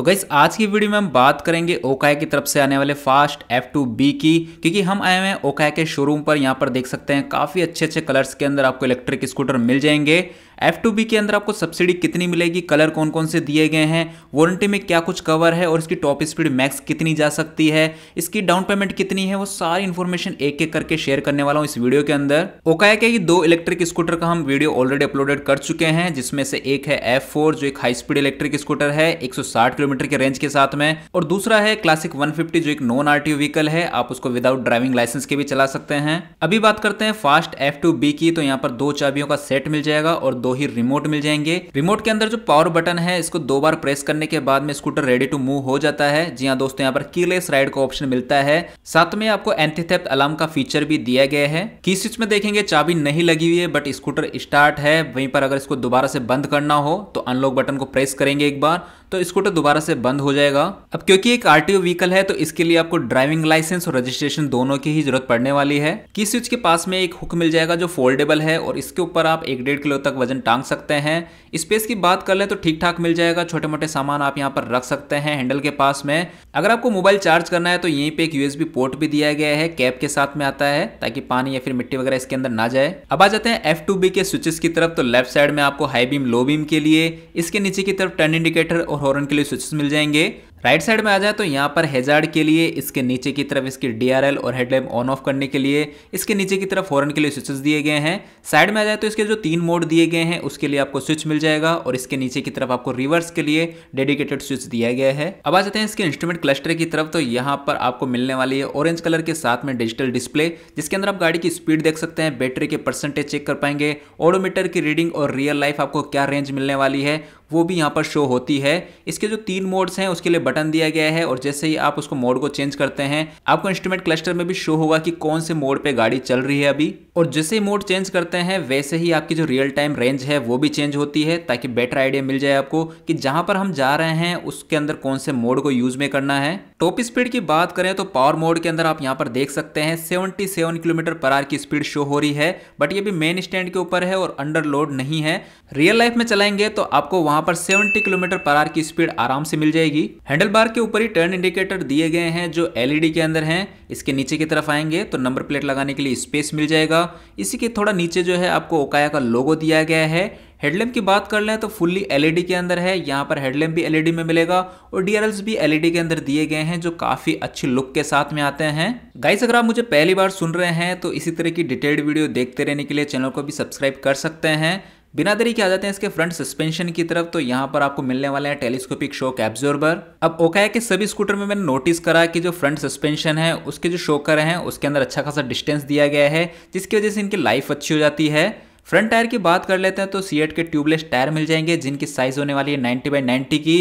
तो गैस आज की वीडियो में हम बात करेंगे ओकाए की तरफ से आने वाले फास्ट एफ टू बी की क्योंकि हम आए हुए हैं ओकाए के शोरूम पर यहाँ पर देख सकते हैं काफ़ी अच्छे अच्छे कलर्स के अंदर आपको इलेक्ट्रिक स्कूटर मिल जाएंगे एफ टू बी के अंदर आपको सब्सिडी कितनी मिलेगी कलर कौन कौन से दिए गए हैं वारंटी में क्या कुछ कवर है और इसकी टॉप स्पीड मैक्स कितनी जा सकती है इसकी डाउन पेमेंट कितनी है वो सारी इन्फॉर्मेशन एक एक करके शेयर करने वाला हूँ इस वीडियो के अंदर ओकाया के दो इलेक्ट्रिक स्कूटर का हम वीडियो ऑलरेडी अपलोडेड कर चुके हैं जिसमें से एक है एफ फोर जो एक हाई स्पीड इलेक्ट्रिक स्कूटर है एक किलोमीटर के रेंज के साथ में और दूसरा है क्लासिक वन जो एक नॉन आर व्हीकल है आप उसको विदाउट ड्राइविंग लाइसेंस के भी चला सकते हैं अभी बात करते हैं फास्ट एफ की तो यहाँ पर दो चाबियों का सेट मिल जाएगा और दो दो ही रिमोट मिल जाएंगे रिमोट के अंदर जो पावर बटन है इसको दो बार प्रेस करने के बाद में स्कूटर रेडी टू मूव हो जाता है जी हाँ दोस्तों यहाँ पर कीलेस राइड का ऑप्शन मिलता है साथ में आपको एंथीथेप्ट अलार्म का फीचर भी दिया गया है की स्विच में देखेंगे चाबी नहीं लगी हुई है बट स्कूटर स्टार्ट है वहीं पर अगर इसको दोबारा से बंद करना हो तो अनलॉक बटन को प्रेस करेंगे एक बार तो स्कूटर दोबारा से बंद हो जाएगा अब क्योंकि एक आरटीओ व्हीकल है तो इसके लिए आपको ड्राइविंग लाइसेंस और रजिस्ट्रेशन दोनों की ही जरूरत पड़ने वाली है की स्विच के पास में एक हुक मिल जाएगा जो फोल्डेबल है और इसके ऊपर आप एक डेढ़ किलो तक वजन टांग सकते हैं स्पेस की बात कर ले तो ठीक ठाक मिल जाएगा छोटे मोटे सामान आप यहाँ पर रख सकते हैं हैंडल के पास में अगर आपको मोबाइल चार्ज करना है तो यहीं पे एक यूएसबी पोर्ट भी दिया गया है कैप के साथ में आता है ताकि पानी या फिर मिट्टी वगैरह इसके अंदर ना जाए अब आ जाते हैं एफ के स्विचेस की तरफ तो लेफ्ट साइड में आपको हाई बीम लो बीम के लिए इसके नीचे की तरफ टर्न इंडिकेटर और हॉर्न के लिए स्विचेस मिल जाएंगे राइट साइड में आ जाए तो यहाँ पर हेजार्ड के लिए इसके नीचे की तरफ इसकी डीआरएल और हेडलैम्प ऑन ऑफ करने के लिए इसके नीचे की तरफ हॉर्न के लिए स्विचेस दिए गए हैं साइड में आ जाए तो इसके जो तीन मोड दिए गए हैं उसके लिए आपको स्विच मिल जाएगा और इसके नीचे की तरफ आपको रिवर्स के लिए डेडिकेटेड स्विच दिया गया है अब आ जाते हैं इसके इंस्ट्रूमेंट क्लस्टर की तरफ तो यहाँ पर आपको मिलने वाली है ऑरेंज कलर के साथ में डिजिटल डिस्प्ले जिसके अंदर आप गाड़ी की स्पीड देख सकते हैं बैटरी के परसेंटेज चेक कर पाएंगे ओडोमीटर की रीडिंग और रियल लाइफ आपको क्या रेंज मिलने वाली है वो भी यहाँ पर शो होती है इसके जो तीन मोड्स हैं उसके लिए बटन दिया गया है और जैसे ही आप उसको मोड को चेंज करते हैं आपको इंस्ट्रूमेंट क्लस्टर में भी शो होगा कि कौन से मोड पे गाड़ी चल रही है अभी और जैसे ही मोड चेंज करते हैं वैसे ही आपकी जो रियल टाइम रेंज है वो भी चेंज होती है ताकि बेटर आइडिया मिल जाए आपको कि जहाँ पर हम जा रहे हैं उसके अंदर कौन से मोड को यूज़ में करना है टॉप स्पीड की बात करें तो पावर मोड के अंदर आप यहाँ पर देख सकते हैं 77 किलोमीटर पर आर की स्पीड शो हो रही है बट ये भी मेन स्टैंड के ऊपर है और अंडर लोड नहीं है रियल लाइफ में चलाएंगे तो आपको वहां पर 70 किलोमीटर पर आर की स्पीड आराम से मिल जाएगी हैंडल बार के ऊपर ही टर्न इंडिकेटर दिए गए हैं जो एलईडी के अंदर है इसके नीचे की तरफ आएंगे तो नंबर प्लेट लगाने के लिए स्पेस मिल जाएगा इसी के थोड़ा नीचे जो है आपको ओकाया का लोगो दिया गया है हेडलैम्प की बात कर लें तो फुल्ली एलईडी के अंदर है यहाँ पर हेडलैम्प भी एलईडी में मिलेगा और डीआरएल्स भी एलईडी के अंदर दिए गए हैं जो काफी अच्छे लुक के साथ में आते हैं गाइस अगर आप मुझे पहली बार सुन रहे हैं तो इसी तरह की डिटेल्ड वीडियो देखते रहने के लिए चैनल को भी सब्सक्राइब कर सकते हैं बिना देरी के आ जाते हैं इसके फ्रंट सस्पेंशन की तरफ तो यहाँ पर आपको मिलने वाले हैं टेलीस्कोपिक शोक एब्जॉर्बर अब ओकाया के सभी स्कूटर में मैंने नोटिस करा कि जो फ्रंट सस्पेंशन है उसके जो शोकर हैं उसके अंदर अच्छा खासा डिस्टेंस दिया गया है जिसकी वजह से इनकी लाइफ अच्छी हो जाती है फ्रंट टायर की बात कर लेते हैं तो सी के ट्यूबलेस टायर मिल जाएंगे जिनकी साइज होने वाली है 90 बाई 90 की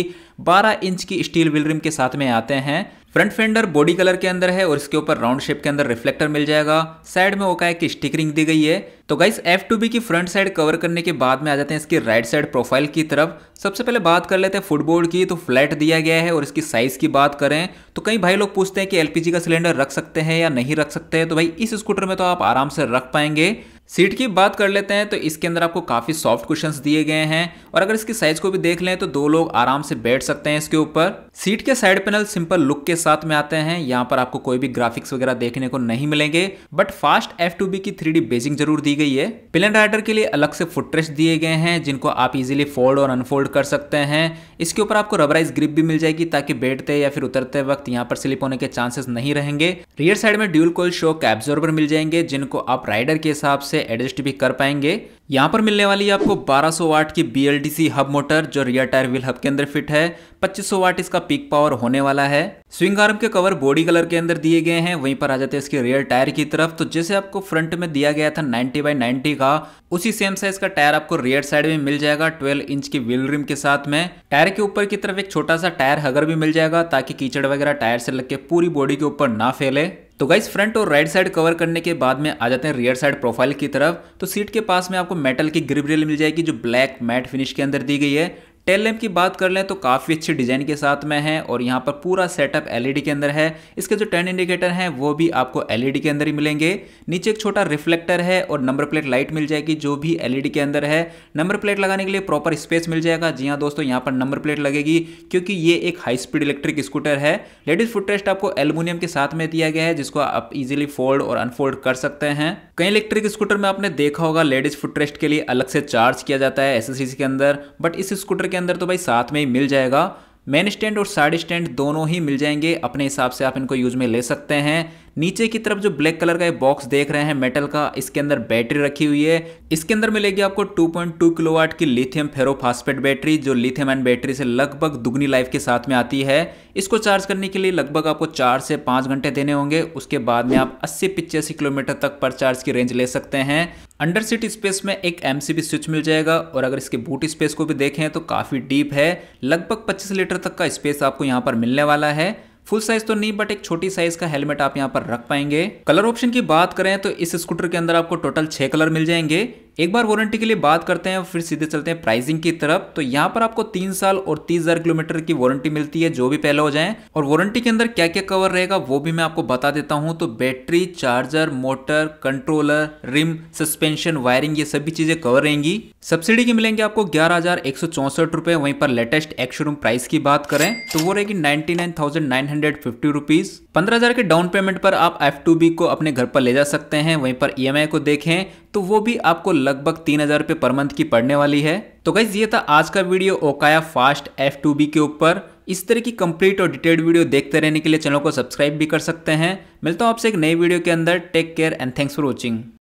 12 इंच की स्टील व्हील रिम के साथ में आते हैं फ्रंट फेंडर बॉडी कलर के अंदर है और इसके ऊपर राउंड शेप के अंदर रिफ्लेक्टर मिल जाएगा साइड में ओका की स्टिकरिंग दी गई है तो गाइस एफ टू बी की फ्रंट साइड कवर करने के बाद में आ जाते हैं इसकी राइट साइड प्रोफाइल की तरफ सबसे पहले बात कर लेते हैं फुटबोर्ड की तो फ्लैट दिया गया है और इसकी साइज की बात करें तो कई भाई लोग पूछते हैं कि एलपीजी का सिलेंडर रख सकते हैं या नहीं रख सकते हैं तो भाई इस स्कूटर में तो आप आराम से रख पाएंगे सीट की बात कर लेते हैं तो इसके अंदर आपको काफ़ी सॉफ्ट क्वेश्चंस दिए गए हैं और अगर इसकी साइज को भी देख लें तो दो लोग आराम से बैठ सकते हैं इसके ऊपर सीट के साइड पैनल सिंपल लुक के साथ में आते हैं यहाँ पर आपको कोई भी ग्राफिक्स वगैरह देखने को नहीं मिलेंगे बट फास्ट एफ की थ्री बेजिंग जरूर दी गई है पिलन राइडर के लिए अलग से फुटरेस्ट दिए गए हैं जिनको आप इजिली फोल्ड और अनफोल्ड कर सकते हैं इसके ऊपर आपको रबराइज ग्रिप भी मिल जाएगी ताकि बैठते या फिर उतरते वक्त यहाँ पर स्लिप होने के चांसेस नहीं रहेंगे रियर साइड में ड्यूल कोल शो एब्जॉर्बर मिल जाएंगे जिनको आप राइडर के हिसाब से से एडजस्ट भी कर पाएंगे यहाँ पर मिलने वाली आपको 1200 सौ वाट की बी हब मोटर जो रियर टायर व्हील हब के अंदर फिट है 2500 सौ वाट इसका पीक पावर होने वाला है स्विंग आर्म के कवर बॉडी कलर के अंदर दिए गए हैं वहीं पर आ जाते हैं इसके रियर टायर की तरफ तो जैसे आपको फ्रंट में दिया गया था 90 बाई 90 का उसी सेम साइज का टायर आपको रियर साइड में मिल जाएगा ट्वेल्व इंच की व्हील रिम के साथ में टायर के ऊपर की तरफ एक छोटा सा टायर हगर भी मिल जाएगा ताकि कीचड़ वगैरह टायर से लग के पूरी बॉडी के ऊपर ना फैले तो गाइस फ्रंट और राइट साइड कवर करने के बाद में आ जाते हैं रियर साइड प्रोफाइल की तरफ तो सीट के पास में आपको मेटल की ग्रिप रेल मिल जाएगी जो ब्लैक मैट फिनिश के अंदर दी गई है टेल लैम्प की बात कर लें तो काफ़ी अच्छी डिज़ाइन के साथ में है और यहाँ पर पूरा सेटअप एलईडी के अंदर है इसके जो टर्न इंडिकेटर हैं वो भी आपको एलईडी के अंदर ही मिलेंगे नीचे एक छोटा रिफ्लेक्टर है और नंबर प्लेट लाइट मिल जाएगी जो भी एलईडी के अंदर है नंबर प्लेट लगाने के लिए प्रॉपर स्पेस मिल जाएगा जी हाँ दोस्तों यहाँ पर नंबर प्लेट लगेगी क्योंकि ये एक हाई स्पीड इलेक्ट्रिक स्कूटर है लेडीज फुटरेस्ट आपको एल्यूमिनियम के साथ में दिया गया है जिसको आप इजिली फोल्ड और अनफोल्ड कर सकते हैं कई इलेक्ट्रिक स्कूटर में आपने देखा होगा लेडीज फुटरेस्ट के लिए अलग से चार्ज किया जाता है एस के अंदर बट इस स्कूटर के अंदर तो भाई साथ में ही मिल जाएगा मेन स्टैंड और साइड स्टैंड दोनों ही मिल जाएंगे अपने हिसाब से आप इनको यूज में ले सकते हैं नीचे की तरफ जो ब्लैक कलर का ये बॉक्स देख रहे हैं मेटल का इसके अंदर बैटरी रखी हुई है इसके अंदर मिलेगी आपको 2.2 किलोवाट की लिथियम फेरोफास्फेट बैटरी जो लिथियम एंड बैटरी से लगभग दुगनी लाइफ के साथ में आती है इसको चार्ज करने के लिए लगभग आपको चार से पांच घंटे देने होंगे उसके बाद में आप अस्सी पिचासी किलोमीटर तक पर चार्ज की रेंज ले सकते हैं अंडर सीट स्पेस में एक एम स्विच मिल जाएगा और अगर इसके बूट स्पेस को भी देखें तो काफ़ी डीप है लगभग 25 लीटर तक का स्पेस आपको यहाँ पर मिलने वाला है फुल साइज तो नहीं बट एक छोटी साइज का हेलमेट आप यहाँ पर रख पाएंगे कलर ऑप्शन की बात करें तो इस स्कूटर के अंदर आपको टोटल छह कलर मिल जाएंगे एक बार वारंटी के लिए बात करते हैं फिर सीधे चलते हैं प्राइसिंग की तरफ तो यहाँ पर आपको तीन साल और तीस हजार किलोमीटर की वारंटी मिलती है जो भी पहले हो जाए और वारंटी के अंदर क्या क्या कवर रहेगा वो भी मैं आपको बता देता हूँ तो battery charger motor controller rim suspension wiring ये सभी चीजें कवर रहेंगी सब्सिडी की मिलेंगे आपको ग्यारह हजार एक सौ चौसठ वहीं पर लेटेस्ट एक्स प्राइस की बात करें तो वो रहेगी ninety nine thousand nine hundred fifty rupees पंद्रह हजार के डाउन पेमेंट पर आप एफ टू बी को अपने घर पर ले जा सकते हैं वहीं पर ई e को देखें तो वो भी आपको लगभग तीन हज़ार रुपये पर मंथ की पड़ने वाली है तो गाइज ये था आज का video Okaya fast F two B के ऊपर इस तरह की कंप्लीट और डिटेल्ड वीडियो देखते रहने के लिए चैनल को सब्सक्राइब भी कर सकते हैं मिलता हूँ आपसे एक नई वीडियो के अंदर take care and thanks for watching